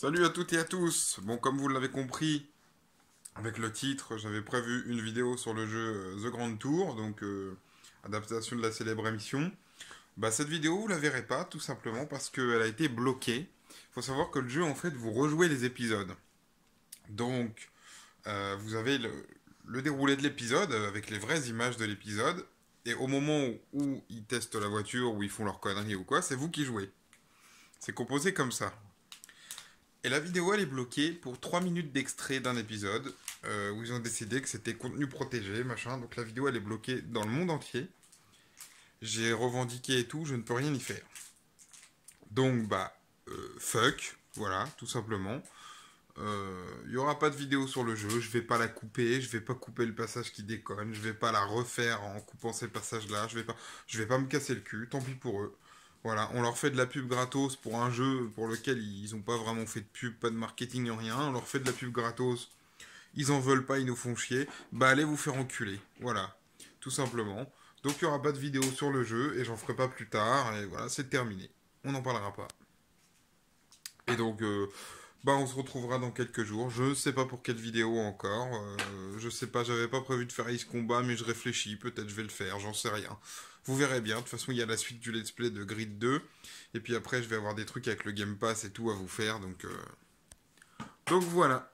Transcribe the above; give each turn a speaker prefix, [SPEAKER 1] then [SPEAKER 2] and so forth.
[SPEAKER 1] Salut à toutes et à tous Bon, comme vous l'avez compris, avec le titre, j'avais prévu une vidéo sur le jeu euh, The Grand Tour, donc euh, adaptation de la célèbre émission. Bah, cette vidéo, vous la verrez pas, tout simplement parce qu'elle a été bloquée. Il faut savoir que le jeu, en fait, vous rejouez les épisodes. Donc, euh, vous avez le, déroulé de l'épisode, avec les vraies images de l'épisode, et au moment où, où, ils testent la voiture, où ils font leur connerie ou quoi, c'est vous qui jouez. C'est composé comme ça. Et la vidéo, elle est bloquée pour 3 minutes d'extrait d'un épisode euh, où ils ont décidé que c'était contenu protégé, machin. Donc la vidéo, elle est bloquée dans le monde entier. J'ai revendiqué et tout, je ne peux rien y faire. Donc, bah, euh, fuck, voilà, tout simplement. Il euh, n'y aura pas de vidéo sur le jeu, je vais pas la couper, je vais pas couper le passage qui déconne, je vais pas la refaire en coupant ces passages-là, je vais pas, je vais pas me casser le cul, tant pis pour eux. Voilà, on leur fait de la pub gratos pour un jeu pour lequel ils n'ont pas vraiment fait de pub, pas de marketing, rien. On leur fait de la pub gratos. Ils en veulent pas, ils nous font chier. Bah allez vous faire enculer. Voilà, tout simplement. Donc il n'y aura pas de vidéo sur le jeu et j'en ferai pas plus tard. Et voilà, c'est terminé. On n'en parlera pas. Et donc, euh, bah on se retrouvera dans quelques jours. Je ne sais pas pour quelle vidéo encore. je euh, je sais pas, j'avais pas prévu de faire Ice Combat, mais je réfléchis. Peut-être je vais le faire, j'en sais rien. Vous verrez bien. De toute façon, il y a la suite du let's play de Grid 2. Et puis après, je vais avoir des trucs avec le Game Pass et tout à vous faire. Donc, euh, donc voilà.